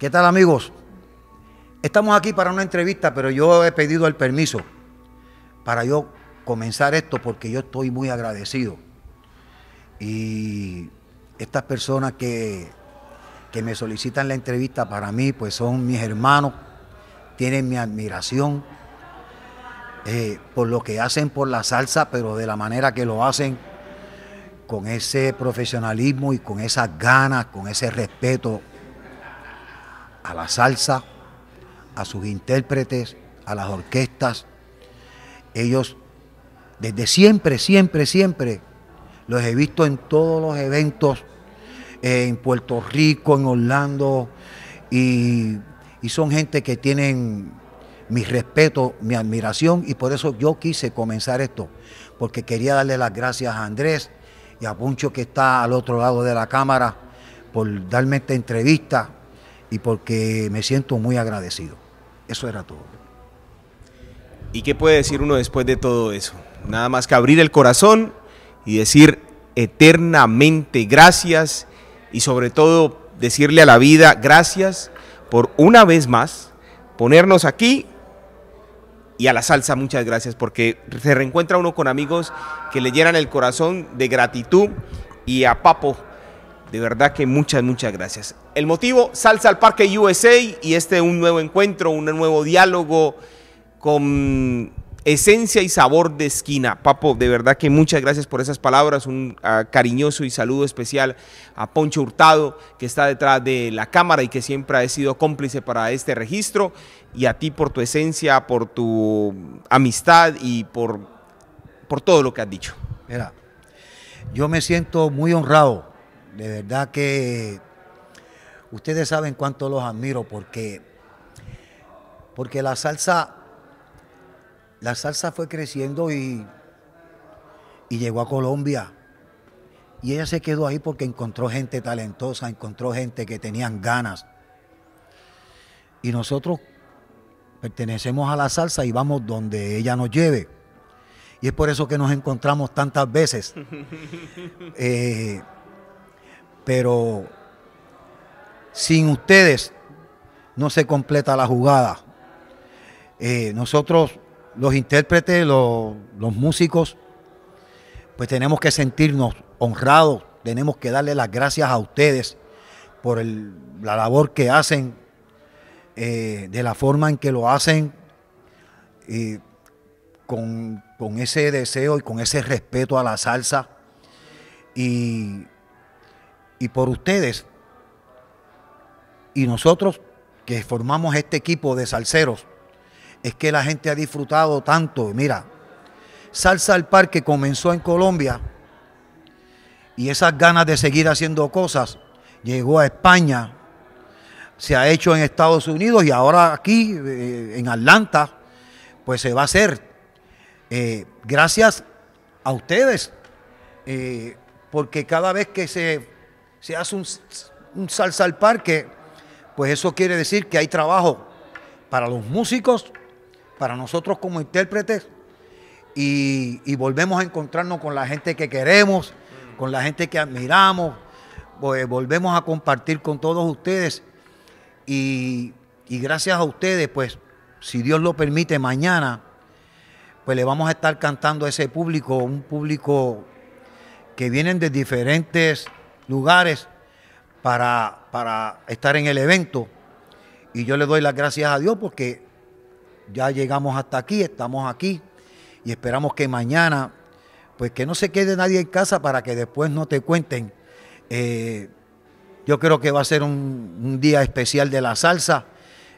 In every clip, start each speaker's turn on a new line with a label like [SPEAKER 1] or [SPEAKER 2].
[SPEAKER 1] ¿Qué tal amigos? Estamos aquí para una entrevista, pero yo he pedido el permiso para yo comenzar esto porque yo estoy muy agradecido. Y estas personas que, me solicitan la entrevista para mí, pues son mis hermanos, tienen mi admiración eh, por lo que hacen por la salsa, pero de la manera que lo hacen, con ese profesionalismo y con esas ganas, con ese respeto a la salsa, a sus intérpretes, a las orquestas. Ellos desde siempre, siempre, siempre los he visto en todos los eventos, en Puerto Rico, en Orlando, y, y son gente que tienen mi respeto, mi admiración, y por eso yo quise comenzar esto, porque quería darle las gracias a Andrés y a Puncho que está al otro lado de la cámara por darme esta entrevista y porque me siento muy agradecido. Eso era todo.
[SPEAKER 2] ¿Y qué puede decir uno después de todo eso? Nada más que abrir el corazón y decir eternamente gracias y sobre todo decirle a la vida gracias por una vez más ponernos aquí y a la salsa muchas gracias porque se reencuentra uno con amigos que le llenan el corazón de gratitud y a Papo de verdad que muchas muchas gracias. El motivo, Salsa al Parque USA y este un nuevo encuentro, un nuevo diálogo con esencia y sabor de esquina. Papo, de verdad que muchas gracias por esas palabras. Un ah, cariñoso y saludo especial a Poncho Hurtado, que está detrás de la cámara y que siempre ha sido cómplice para este registro. Y a ti por tu esencia, por tu amistad y por, por todo lo que has dicho.
[SPEAKER 1] Mira, yo me siento muy honrado. De verdad que Ustedes saben cuánto los admiro porque, porque la salsa, la salsa fue creciendo y, y llegó a Colombia. Y ella se quedó ahí porque encontró gente talentosa, encontró gente que tenían ganas. Y nosotros pertenecemos a la salsa y vamos donde ella nos lleve. Y es por eso que nos encontramos tantas veces. Eh, pero sin ustedes no se completa la jugada. Eh, nosotros, los intérpretes, los, músicos, pues tenemos que sentirnos honrados, tenemos que darle las gracias a ustedes por la labor que hacen, eh, de la forma en que lo hacen, eh, con, ese deseo y con ese respeto a la salsa. Y, y por ustedes y nosotros que formamos este equipo de salseros, es que la gente ha disfrutado tanto. Mira, Salsa al Parque comenzó en Colombia y esas ganas de seguir haciendo cosas llegó a España, se ha hecho en Estados Unidos y ahora aquí eh, en Atlanta, pues se va a hacer. Eh, gracias a ustedes, eh, porque cada vez que se, se hace un, un salsa al parque, pues eso quiere decir que hay trabajo para los músicos, para nosotros como intérpretes, y, volvemos a encontrarnos con la gente que queremos, con la gente que admiramos, pues volvemos a compartir con todos ustedes. Y, y, gracias a ustedes, pues, si Dios lo permite, mañana, pues le vamos a estar cantando a ese público, un público que vienen de diferentes lugares para, para estar en el evento. Y yo le doy las gracias a Dios porque ya llegamos hasta aquí, estamos aquí y esperamos que mañana, pues que no se quede nadie en casa para que después no te cuenten. Eh, yo creo que va a ser un, día especial de la salsa.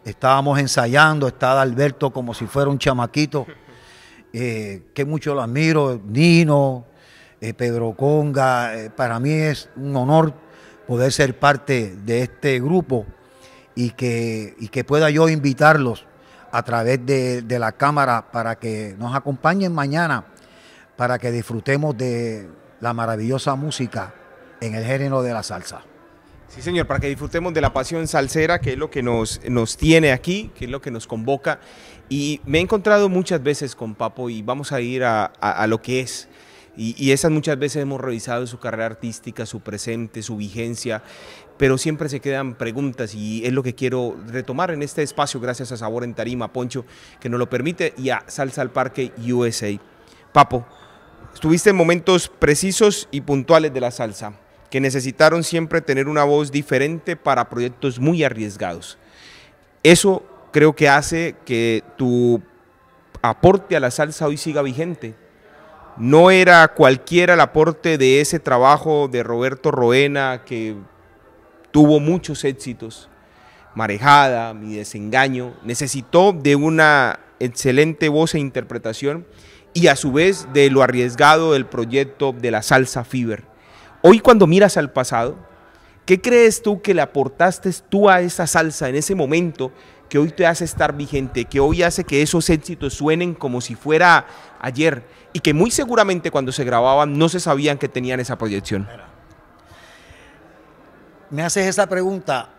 [SPEAKER 1] Estábamos ensayando, estaba Alberto como si fuera un chamaquito, eh, que mucho lo admiro, Nino, eh, Pedro Conga, para mí es un honor poder ser parte de este grupo y que, que pueda yo invitarlos a través de, la cámara para que nos acompañen mañana, para que disfrutemos de la maravillosa música en el género de la salsa.
[SPEAKER 2] Sí, señor, para que disfrutemos de la pasión salsera, que es lo que nos, nos tiene aquí, que es lo que nos convoca. Y me he encontrado muchas veces con Papo y vamos a ir a lo que es y, esas muchas veces hemos revisado su carrera artística, su presente, su vigencia, pero siempre se quedan preguntas y es lo que quiero retomar en este espacio gracias a Sabor en Tarima, Poncho, que nos lo permite, y a Salsa al Parque USA. Papo, estuviste en momentos precisos y puntuales de la salsa, que necesitaron siempre tener una voz diferente para proyectos muy arriesgados. Eso creo que hace que tu aporte a la salsa hoy siga vigente, no era cualquiera el aporte de ese trabajo de Roberto Roena que tuvo muchos éxitos. Marejada, Mi desengaño, necesitó de una excelente voz e interpretación y a su vez de lo arriesgado del proyecto de la salsa Fiber. Hoy cuando miras al pasado, ¿qué crees tú que le aportaste tú a esa salsa en ese momento que hoy te hace estar vigente, que hoy hace que esos éxitos suenen como si fuera ayer? y que muy seguramente cuando se grababan no se sabían que tenían esa proyección. Me haces esa pregunta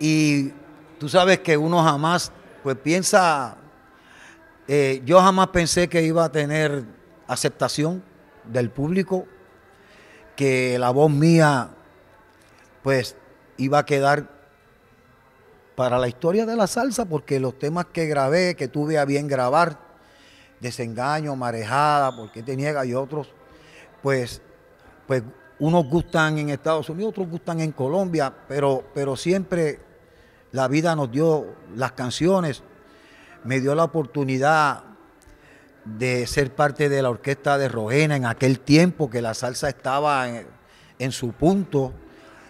[SPEAKER 1] y tú sabes que uno jamás, pues piensa, eh, yo jamás pensé que iba a tener aceptación del público, que la voz mía, pues iba a quedar para la historia de la salsa, porque los temas que grabé, que tuve a bien grabar, desengaño, marejada, porque te niega y otros, pues, pues unos gustan en Estados Unidos, otros gustan en Colombia, pero, pero siempre la vida nos dio las canciones, me dio la oportunidad de ser parte de la orquesta de Rojena en aquel tiempo que la salsa estaba en, en su punto,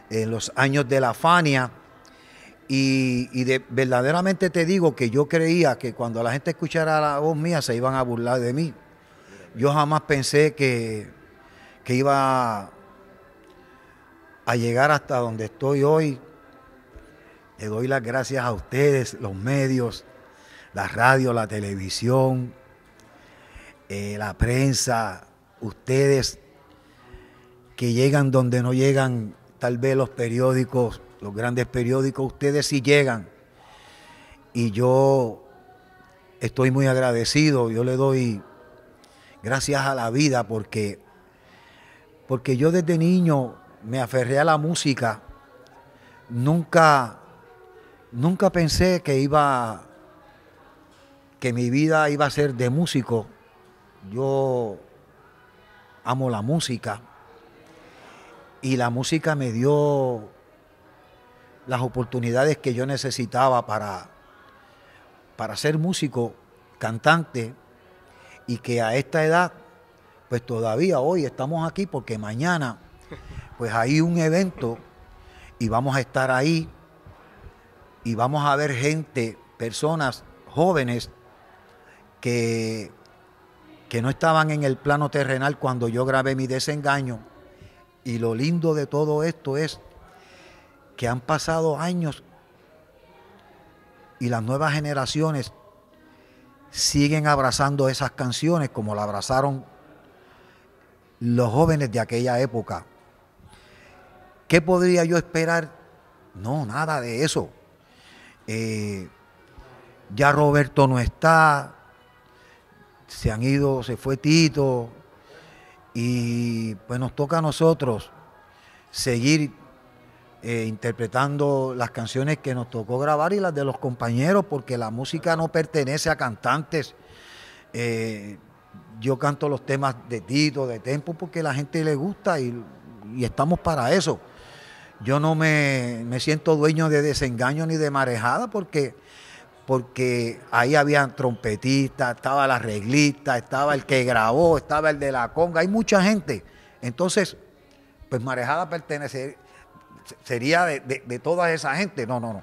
[SPEAKER 1] en los años de la Fania y, de, verdaderamente te digo que yo creía que cuando la gente escuchara la voz mía se iban a burlar de mí. Yo jamás pensé que, iba a llegar hasta donde estoy hoy. Le doy las gracias a ustedes, los medios, la radio, la televisión, eh, la prensa, ustedes que llegan donde no llegan tal vez los periódicos los grandes periódicos, ustedes sí llegan. Y yo estoy muy agradecido, yo le doy gracias a la vida porque, porque yo desde niño me aferré a la música, nunca, nunca pensé que iba, que mi vida iba a ser de músico. Yo amo la música y la música me dio las oportunidades que yo necesitaba para, para ser músico, cantante, y que a esta edad, pues todavía hoy estamos aquí porque mañana, pues hay un evento y vamos a estar ahí y vamos a ver gente, personas jóvenes que no estaban en el plano terrenal cuando yo grabé mi desengaño. Y lo lindo de todo esto es que han pasado años y las nuevas generaciones siguen abrazando esas canciones como la abrazaron los jóvenes de aquella época. ¿Qué podría yo esperar? No, nada de eso. Eh, ya Roberto no está, se han ido, se fue Tito, y pues nos toca a nosotros seguir eh, interpretando las canciones que nos tocó grabar y las de los compañeros, porque la música no pertenece a cantantes. Eh, yo canto los temas de Tito, de Tempo, porque a la gente le gusta y, estamos para eso. Yo no me, siento dueño de desengaño ni de marejada porque, porque ahí había trompetistas, estaba la reglista, estaba el que grabó, estaba el de la conga, hay mucha gente. Entonces, pues marejada pertenece, sería de, toda esa gente. No, no, no.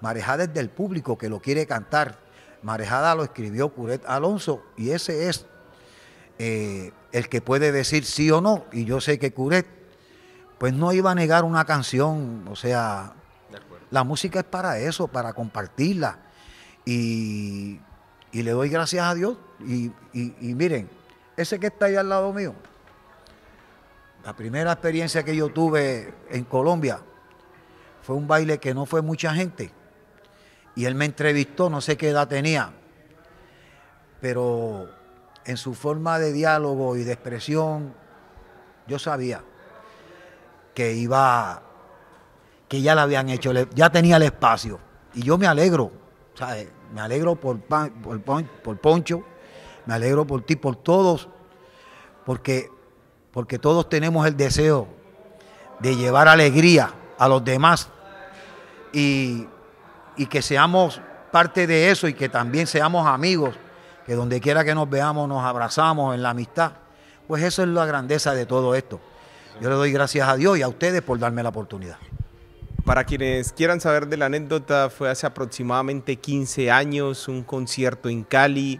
[SPEAKER 1] Marejada es del público que lo quiere cantar. Marejada lo escribió Curet Alonso y ese es eh, el que puede decir sí o no. Y yo sé que Curet, pues no iba a negar una canción. O sea, la música es para eso, para compartirla. Y, le doy gracias a Dios. y miren, ese que está ahí al lado mío, la primera experiencia que yo tuve en Colombia fue un baile que no fue mucha gente. Y él me entrevistó, no sé qué edad tenía, pero en su forma de diálogo y de expresión, yo sabía que iba, que ya la habían hecho, ya tenía el espacio. Y yo me alegro, me alegro por, por, por Poncho, me alegro por ti, por todos, porque porque todos tenemos el deseo de llevar alegría a los demás y, que seamos parte de eso y que también seamos amigos, que donde quiera que nos veamos nos abrazamos en la amistad. Pues eso es la grandeza de todo esto. Yo le doy gracias a Dios y a ustedes por darme la oportunidad.
[SPEAKER 2] Para quienes quieran saber de la anécdota, fue hace aproximadamente 15 años un concierto en Cali.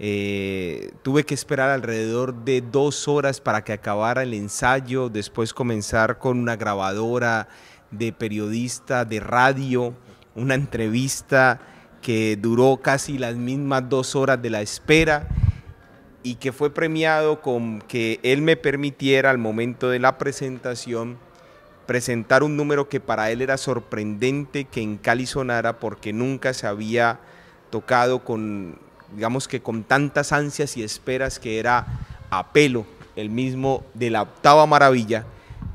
[SPEAKER 2] Eh, tuve que esperar alrededor de dos horas para que acabara el ensayo, después comenzar con una grabadora de periodista, de radio, una entrevista que duró casi las mismas dos horas de la espera y que fue premiado con que él me permitiera al momento de la presentación presentar un número que para él era sorprendente que en Cali sonara porque nunca se había tocado con digamos que con tantas ansias y esperas que era Apelo, el mismo de la octava maravilla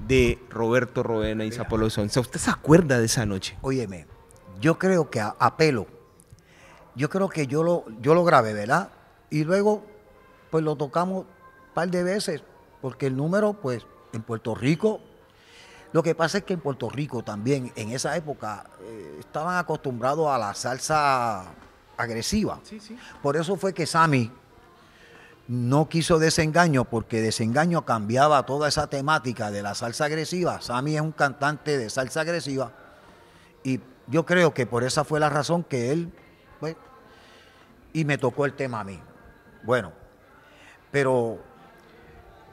[SPEAKER 2] de Roberto Roena y Zapolo Sonsa. ¿Usted se acuerda de esa noche? Óyeme, yo creo que Apelo, yo creo que yo lo, yo lo grabé, ¿verdad?
[SPEAKER 1] Y luego, pues lo tocamos un par de veces, porque el número, pues, en Puerto Rico lo que pasa es que en Puerto Rico también, en esa época, eh, estaban acostumbrados a la salsa agresiva. Por eso fue que Sammy no quiso desengaño, porque desengaño cambiaba toda esa temática de la salsa agresiva. Sammy es un cantante de salsa agresiva y yo creo que por esa fue la razón que él, pues, y me tocó el tema a mí. Bueno, pero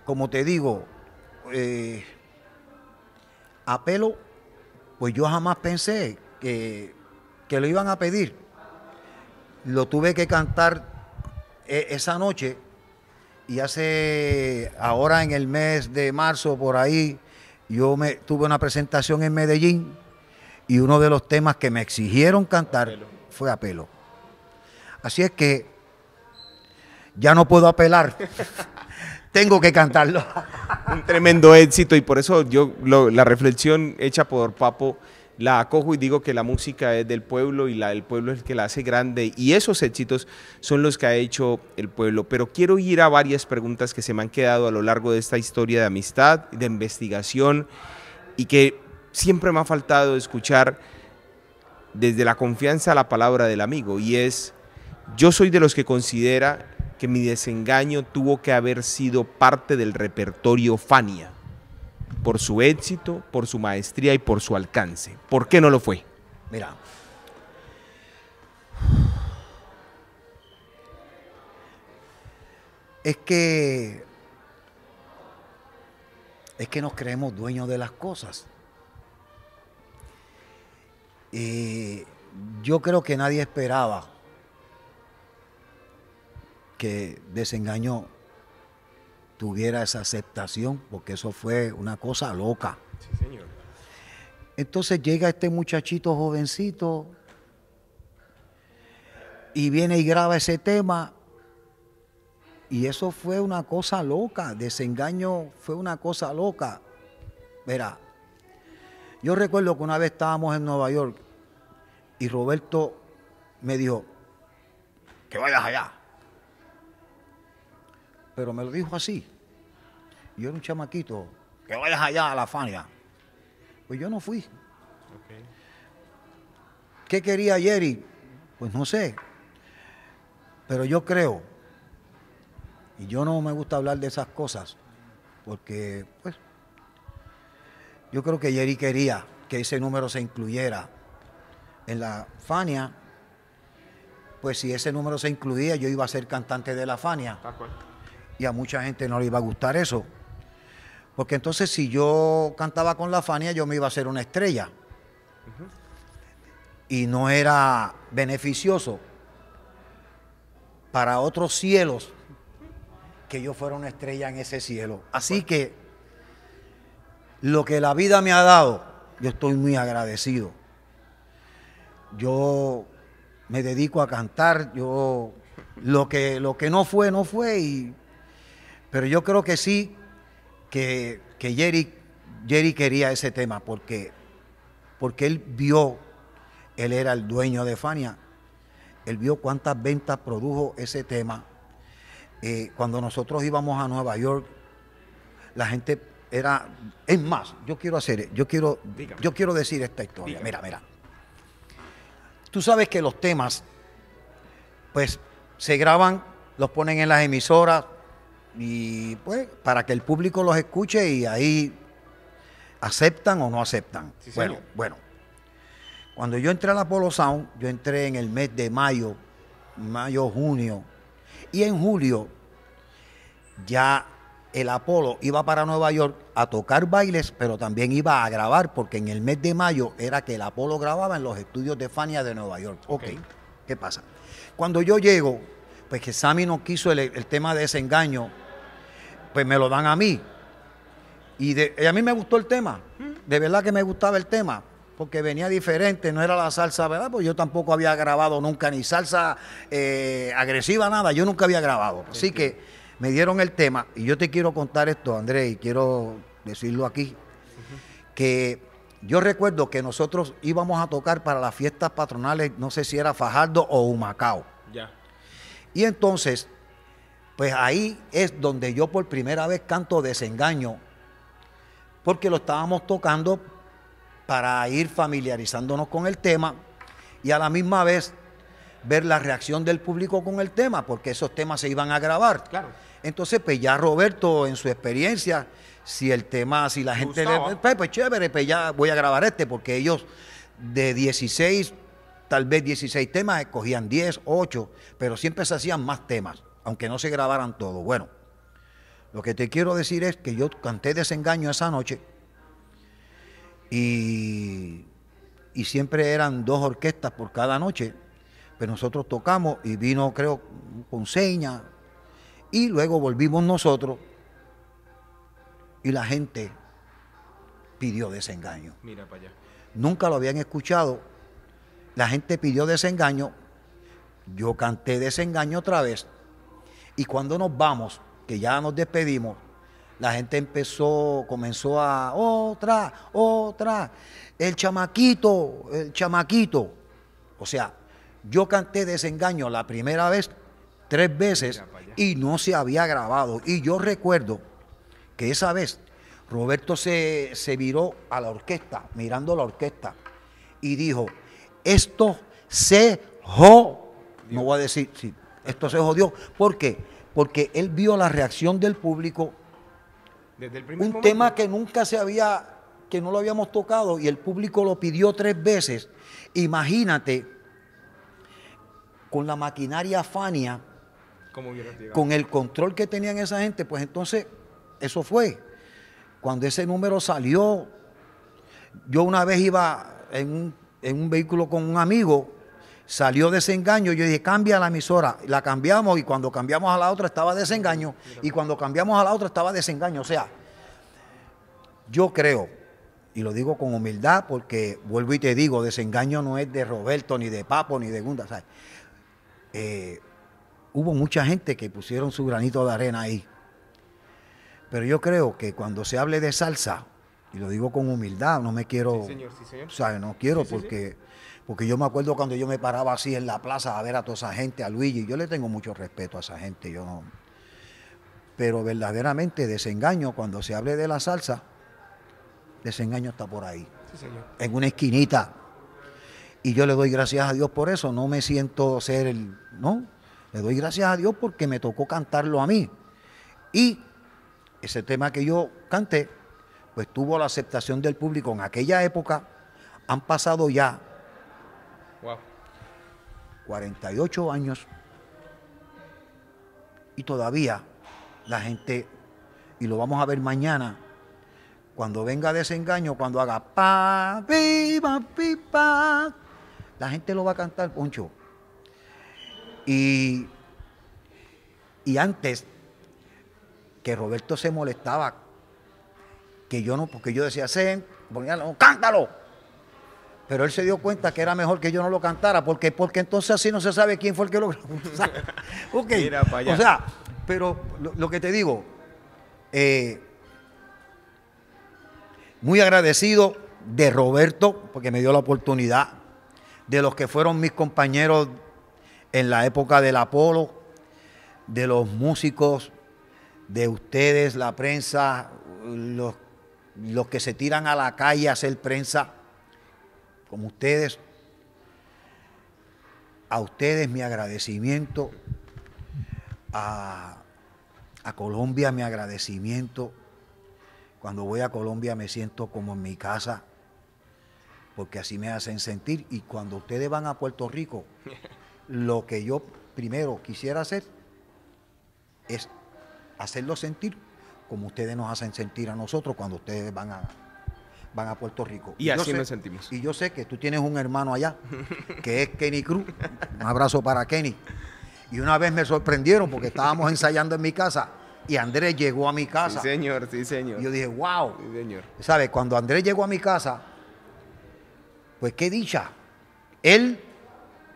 [SPEAKER 1] como te digo, eh, a apelo, pues yo jamás pensé que lo iban a pedir lo tuve que cantar eh, esa noche y hace ahora en el mes de marzo por ahí yo me tuve una presentación en Medellín y uno de los temas que me exigieron cantar fue apelo. Así es que ya no puedo apelar. Tengo que cantarlo.
[SPEAKER 2] Un tremendo éxito y por eso yo la reflexión hecha por Papo la acojo y digo que la música es del pueblo y la, del pueblo es el que la hace grande y esos éxitos son los que ha hecho el pueblo. Pero quiero ir a varias preguntas que se me han quedado a lo largo de esta historia de amistad, de investigación y que siempre me ha faltado escuchar desde la confianza a la palabra del amigo y es, yo soy de los que considera que mi desengaño tuvo que haber sido parte del repertorio Fania por su éxito, por su maestría y por su alcance. ¿Por qué no lo fue?
[SPEAKER 1] Mira. Es que es que nos creemos dueños de las cosas. yo creo que nadie esperaba que desengañó tuviera esa aceptación, porque eso fue una cosa loca. Sí, señor. Entonces llega este muchachito jovencito y viene y graba ese tema. Y eso fue una cosa loca, desengaño fue una cosa loca. Verá, yo recuerdo que una vez estábamos en Nueva York y Roberto me dijo, que vayas allá pero me lo dijo así. Yo era un chamaquito, que vayas allá a la Fania. Pues yo no fui. ¿Qué quería Jerry? Pues no sé. Pero yo creo, y yo no me gusta hablar de esas cosas, porque pues yo creo que Jerry quería que ese número se incluyera en la Fania, pues si ese número se incluía, yo iba a ser cantante de la Fania y a mucha gente no le iba a gustar eso. Porque entonces si yo cantaba con la Fania, yo me iba a ser una estrella. Y no era beneficioso para otros cielos que yo fuera una estrella en ese cielo. Así que lo que la vida me ha dado, yo estoy muy agradecido. Yo me dedico a cantar, yo lo que, lo que no fue, no fue y pero yo creo que sí, que, que Jerry, Jerry, quería ese tema porque, porque él vio, él era el dueño de Fania, él vio cuántas ventas produjo ese tema. Eh, cuando nosotros íbamos a Nueva York, la gente era, es más, yo quiero hacer, yo quiero, yo quiero decir esta historia. Mira, mira. Tú sabes que los temas, pues, se graban, los ponen en las emisoras, y pues para que el público los escuche y ahí aceptan o no aceptan. bueno, bueno. Cuando yo entré al Apollo Sound, yo entré en el mes de mayo, mayo, junio, y en julio ya el Apolo iba para Nueva York a tocar bailes, pero también iba a grabar, porque en el mes de mayo era que el Apolo grababa en los estudios de Fania de Nueva York. Ok, ¿qué pasa? Cuando yo llego, pues que Sammy no quiso el, el tema de desengaño, pues me lo dan a mí. Y, a mí me gustó el tema, de verdad que me gustaba el tema, porque venía diferente, no era la salsa, ¿verdad? Pues yo tampoco había grabado nunca, ni salsa eh, agresiva, nada, yo nunca había grabado. Así que me dieron el tema, y yo te quiero contar esto, Andrés, y quiero decirlo aquí, que yo recuerdo que nosotros íbamos a tocar para las fiestas patronales, no sé si era Fajardo o Humacao. Ya. Y entonces pues ahí es donde yo por primera vez canto desengaño, porque lo estábamos tocando para ir familiarizándonos con el tema y a la misma vez ver la reacción del público con el tema, porque esos temas se iban a grabar. Claro. Entonces, pues ya Roberto, en su experiencia, si el tema, si la gente le. Pues, pues, chévere, pues ya voy a grabar este, porque ellos de 16, tal vez 16 temas, escogían 10, 8, pero siempre se hacían más temas aunque no se grabaran todo. Bueno, lo que te quiero decir es que yo canté desengaño esa noche y, y siempre eran dos orquestas por cada noche, pero nosotros tocamos y vino, creo, Conseña y luego volvimos nosotros y la gente pidió desengaño. Mira para allá. Nunca lo habían escuchado. La gente pidió desengaño. Yo canté desengaño otra vez y cuando nos vamos, que ya nos despedimos, la gente empezó, comenzó a otra, otra, el chamaquito, el chamaquito. O sea, yo canté desengaño la primera vez, tres veces, y no se había grabado. Y yo recuerdo que esa vez Roberto se, viró a la orquesta, mirando la orquesta, y dijo, esto se No voy a decir, sí, esto se jodió. ¿Por qué? Porque él vio la reacción del público.
[SPEAKER 2] Desde el primer un tema
[SPEAKER 1] que nunca se había, que no lo habíamos tocado y el público lo pidió tres veces. Imagínate con la maquinaria Fania, con el control que tenían esa gente, pues entonces eso fue. Cuando ese número salió, yo una vez iba en en un vehículo con un amigo salió desengaño. Yo dije, cambia la emisora. La cambiamos y cuando cambiamos a la otra estaba desengaño. Y cuando cambiamos a la otra estaba desengaño. O sea, yo creo, y lo digo con humildad porque vuelvo y te digo, desengaño no es de Roberto, ni de Papo, ni de Gunda. Eh, hubo mucha gente que pusieron su granito de arena ahí. Pero yo creo que cuando se hable de salsa, y lo digo con humildad, no me quiero. Sí, señor, sí, señor. no quiero porque porque yo me acuerdo cuando yo me paraba así en la plaza a ver a toda esa gente, a Luigi. Yo le tengo mucho respeto a esa gente, yo no. Pero verdaderamente desengaño, cuando se hable de la salsa, desengaño está por ahí. En una esquinita. Y yo le doy gracias a Dios por eso. No me siento ser el. No. Le doy gracias a Dios porque me tocó cantarlo a mí. Y ese tema que yo canté, pues tuvo la aceptación del público en aquella época. Han pasado ya 48 años y todavía la gente, y lo vamos a ver mañana, cuando venga desengaño, cuando haga pa, viva, pipa, la gente lo va a cantar, Poncho. Y, antes que Roberto se molestaba, que yo no, porque yo decía, se, cántalo, pero él se dio cuenta que era mejor que yo no lo cantara, porque, porque entonces así no se sabe quién fue el que lo grabó.
[SPEAKER 2] O
[SPEAKER 1] sea, pero lo, que te digo, eh, muy agradecido de Roberto, porque me dio la oportunidad, de los que fueron mis compañeros en la época del Apolo, de los músicos, de ustedes, la prensa, los, los que se tiran a la calle a hacer prensa como ustedes, a ustedes mi agradecimiento, a, a Colombia mi agradecimiento. Cuando voy a Colombia me siento como en mi casa, porque así me hacen sentir. Y cuando ustedes van a Puerto Rico, lo que yo primero quisiera hacer es hacerlo sentir como ustedes nos hacen sentir a nosotros cuando ustedes van a, van a Puerto Rico. Y, así sentimos. Y yo sé que tú tienes un hermano allá, que es Kenny Cruz. Un abrazo para Kenny. Y una vez me sorprendieron porque estábamos ensayando en mi casa y Andrés llegó a mi casa. Sí,
[SPEAKER 2] señor, sí, señor. Y yo dije, wow. Sí, señor.
[SPEAKER 1] ¿Sabes? Cuando Andrés llegó a mi casa, pues qué dicha. Él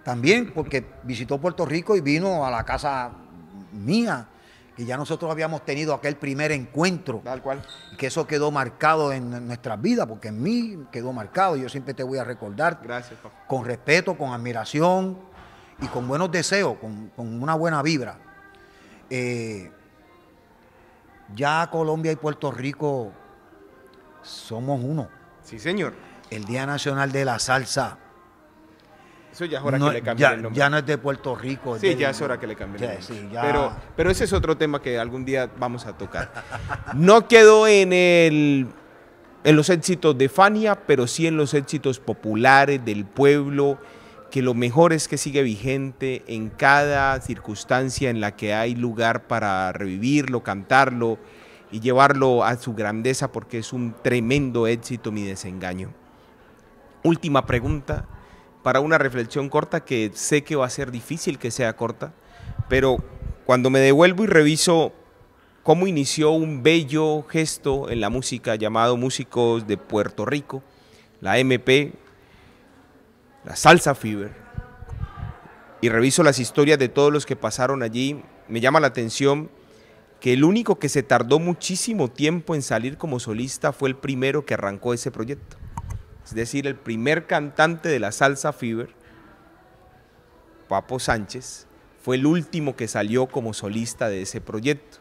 [SPEAKER 1] también, porque visitó Puerto Rico y vino a la casa mía y ya nosotros habíamos tenido aquel primer encuentro. Tal cual. Que eso quedó marcado en nuestras vidas, porque en mí quedó marcado. Yo siempre te voy a recordar. Gracias, Con respeto, con admiración y con buenos deseos, con, una buena vibra. Eh, ya Colombia y Puerto Rico somos uno. Sí, señor. El Día Nacional de la Salsa
[SPEAKER 2] ya es hora no, que le cambie el nombre. Ya no es de Puerto Rico. Sí, ya es hora que le cambie el nombre. Pero, pero ese es otro tema que algún día vamos a tocar. No quedó en el en los éxitos de Fania, pero sí en los éxitos populares del pueblo, que lo mejor es que sigue vigente en cada circunstancia en la que hay lugar para revivirlo, cantarlo y llevarlo a su grandeza porque es un tremendo éxito mi desengaño. Última pregunta para una reflexión corta que sé que va a ser difícil que sea corta, pero cuando me devuelvo y reviso cómo inició un bello gesto en la música llamado Músicos de Puerto Rico, la MP, la Salsa Fever, y reviso las historias de todos los que pasaron allí, me llama la atención que el único que se tardó muchísimo tiempo en salir como solista fue el primero que arrancó ese proyecto es decir, el primer cantante de la salsa Fever, Papo Sánchez, fue el último que salió como solista de ese proyecto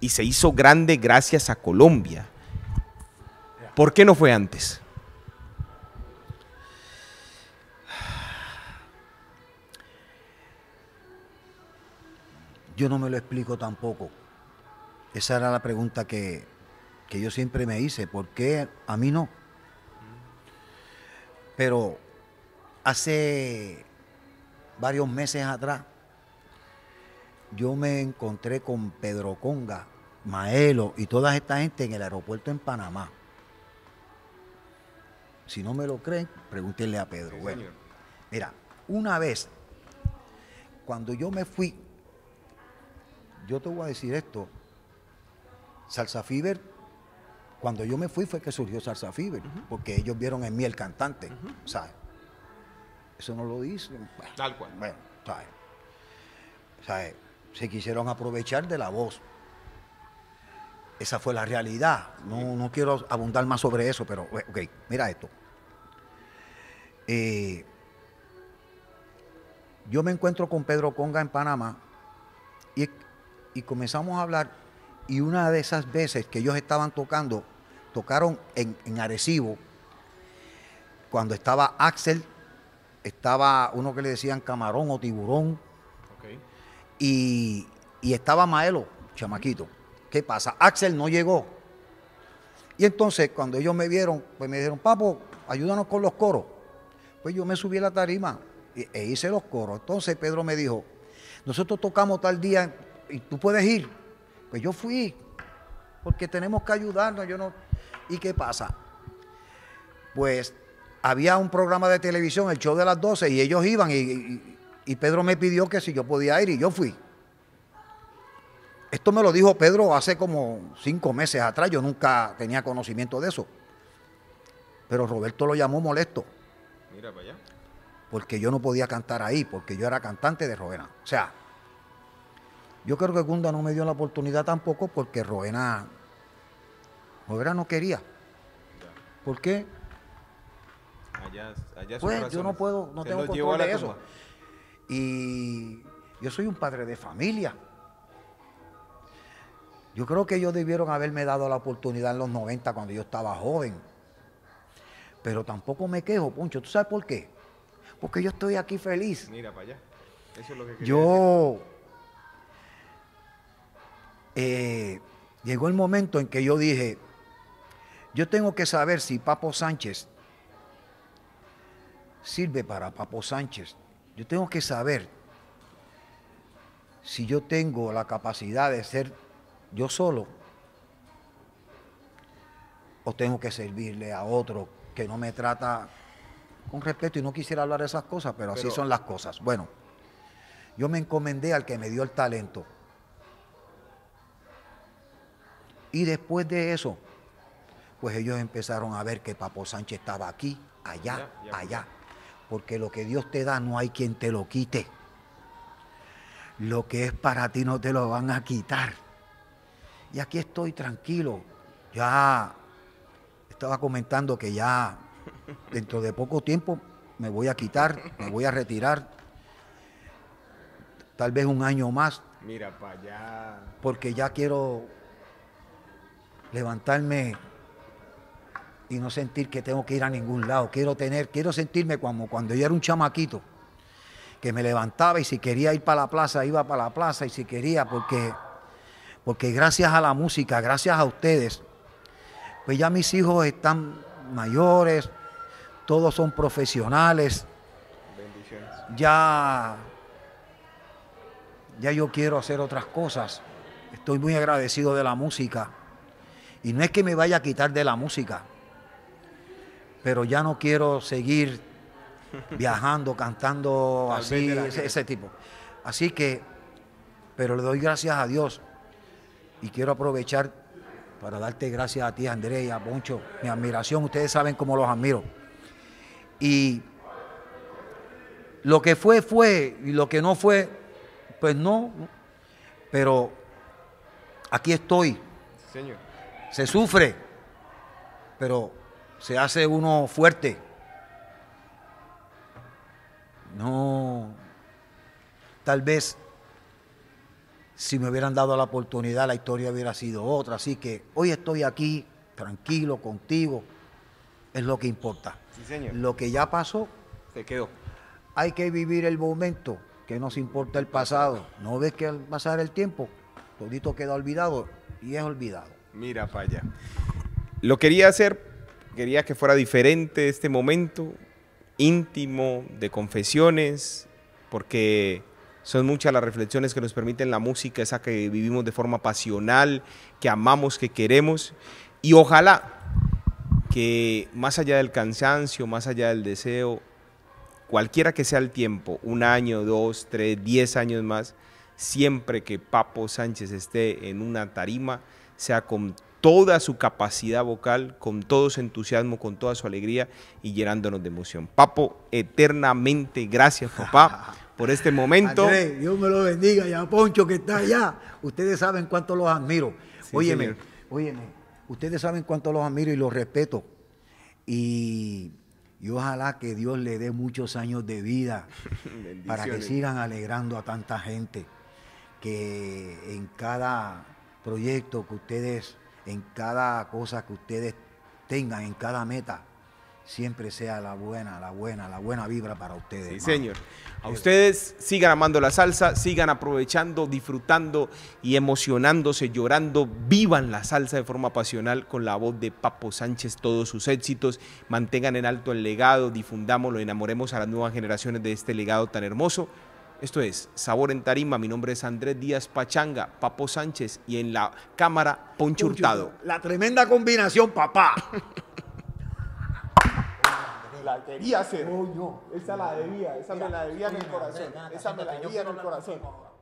[SPEAKER 2] y se hizo grande gracias a Colombia. ¿Por qué no fue antes? Yo no me
[SPEAKER 1] lo explico tampoco. Esa era la pregunta que, que yo siempre me hice. ¿Por qué a mí no? Pero hace varios meses atrás, yo me encontré con Pedro Conga, Maelo y toda esta gente en el aeropuerto en Panamá. Si no me lo creen, pregúntenle a Pedro. bueno, mira, una vez, cuando yo me fui, yo te voy a decir esto, Salsa Fever cuando yo me fui fue que surgió Salsa Fever, porque ellos vieron en mí el cantante, ¿sabes? Eso no lo dicen. Pues.
[SPEAKER 2] Tal cual. Bueno,
[SPEAKER 1] ¿sabes? Se quisieron aprovechar de la voz. Esa fue la realidad. No, quiero abundar más sobre eso, pero, eh, ok, mira esto. Eh, yo me encuentro con Pedro Conga en Panamá y comenzamos a hablar y una de esas veces que ellos estaban tocando, tocaron en, en Arecibo, cuando estaba Axel, estaba uno que le decían camarón o tiburón, y, estaba Maelo, chamaquito. ¿Qué pasa? Axel no llegó. Y entonces cuando ellos me vieron, pues me dijeron, papo, ayúdanos con los coros. Pues yo me subí a la tarima e hice los coros. Entonces Pedro me dijo, nosotros tocamos tal día y tú puedes ir. Pues yo fui, porque tenemos que ayudarnos. Yo no, ¿Y qué pasa? Pues había un programa de televisión, el show de las 12, y ellos iban y, Pedro me pidió que si yo podía ir y yo fui. Esto me lo dijo Pedro hace como cinco meses atrás, yo nunca tenía conocimiento de eso. Pero Roberto lo llamó molesto. Mira para allá. Porque yo no podía cantar ahí, porque yo era cantante de Roena. O sea, yo creo que Gunda no me dio la oportunidad tampoco porque Roena Modera no quería. ¿Por qué?
[SPEAKER 2] Allá, pues yo no puedo, no tengo control de eso.
[SPEAKER 1] Y yo soy un padre de familia. Yo creo que ellos debieron haberme dado la oportunidad en los 90 cuando yo estaba joven. Pero tampoco me quejo, Poncho. ¿Tú sabes por qué? Porque yo estoy aquí feliz.
[SPEAKER 2] Mira para allá. Eso es lo que
[SPEAKER 1] Yo. Eh, llegó el momento en que yo dije, yo tengo que saber si Papo Sánchez sirve para Papo Sánchez. Yo tengo que saber si yo tengo la capacidad de ser yo solo o tengo que servirle a otro que no me trata con respeto y no quisiera hablar de esas cosas, pero, pero así son las cosas. Bueno, yo me encomendé al que me dio el talento. Y después de eso, pues ellos empezaron a ver que Papo Sánchez estaba aquí, allá, allá. Porque lo que Dios te da no hay quien te lo quite. Lo que es para ti no te lo van a quitar. Y aquí estoy tranquilo. Ya estaba comentando que ya dentro de poco tiempo me voy a quitar, me voy a retirar. Tal vez un año más.
[SPEAKER 2] Mira para allá.
[SPEAKER 1] Porque ya quiero levantarme y no sentir que tengo que ir a ningún lado. Quiero tener, quiero sentirme como cuando yo era un chamaquito, que me levantaba y si quería ir para la plaza, iba para la plaza y si quería, porque, porque gracias a la música, gracias a ustedes, pues ya mis hijos están mayores, todos son profesionales. Ya, ya yo quiero hacer otras cosas. Estoy muy agradecido de la música. Y no es que me vaya a quitar de la música, pero ya no quiero seguir viajando, cantando así, ese, tipo. Así que, pero le doy gracias a Dios y quiero aprovechar para darte gracias a ti, Andrea y a Poncho, mi admiración, ustedes saben cómo los admiro. Y lo que fue, fue, y lo que no fue, pues no, pero aquí estoy. Señor. Se sufre, pero se hace uno fuerte. No, tal vez si me hubieran dado la oportunidad la historia hubiera sido otra. Así que hoy estoy aquí, tranquilo, contigo, es lo que importa. Lo que ya pasó, se quedó. Hay que vivir el momento, que nos importa el pasado. No ves que al pasar el tiempo, todito queda olvidado y es olvidado.
[SPEAKER 2] Mira Falla. Lo quería hacer Quería que fuera diferente este momento íntimo de confesiones, porque son muchas las reflexiones que nos permiten la música, esa que vivimos de forma pasional, que amamos, que queremos. Y ojalá que más allá del cansancio, más allá del deseo, cualquiera que sea el tiempo, un año, dos, tres, diez años más, siempre que Papo Sánchez esté en una tarima, sea con toda su capacidad vocal, con todo su entusiasmo, con toda su alegría y llenándonos de emoción. Papo, eternamente gracias, papá. por este momento.
[SPEAKER 1] Dios me lo bendiga, ya Poncho que está allá. Ustedes saben cuánto los admiro. óyeme, óyeme, ustedes saben cuánto los admiro y los respeto. Y, y ojalá que Dios le dé muchos años de vida para que sigan alegrando a tanta gente. Que en cada proyecto que ustedes en cada cosa que ustedes
[SPEAKER 2] tengan, en cada meta, siempre sea la buena, la buena, la buena vibra para ustedes. Sí, señor. A ustedes sigan amando la salsa, sigan aprovechando, disfrutando y emocionándose, llorando. Vivan la salsa de forma pasional con la voz de Papo Sánchez, todos sus éxitos. Mantengan en alto el legado, difundámoslo, enamoremos a las nuevas generaciones de este legado tan hermoso. Esto es Sabor en Tarima. Mi nombre es Andrés Díaz Pachanga, Papo Sánchez y en la cámara Poncho Hurtado.
[SPEAKER 1] La tremenda combinación, papá.
[SPEAKER 2] la quería hacer. no. Esa la debía, esa me la debía en el corazón. Esa me la debía en el corazón.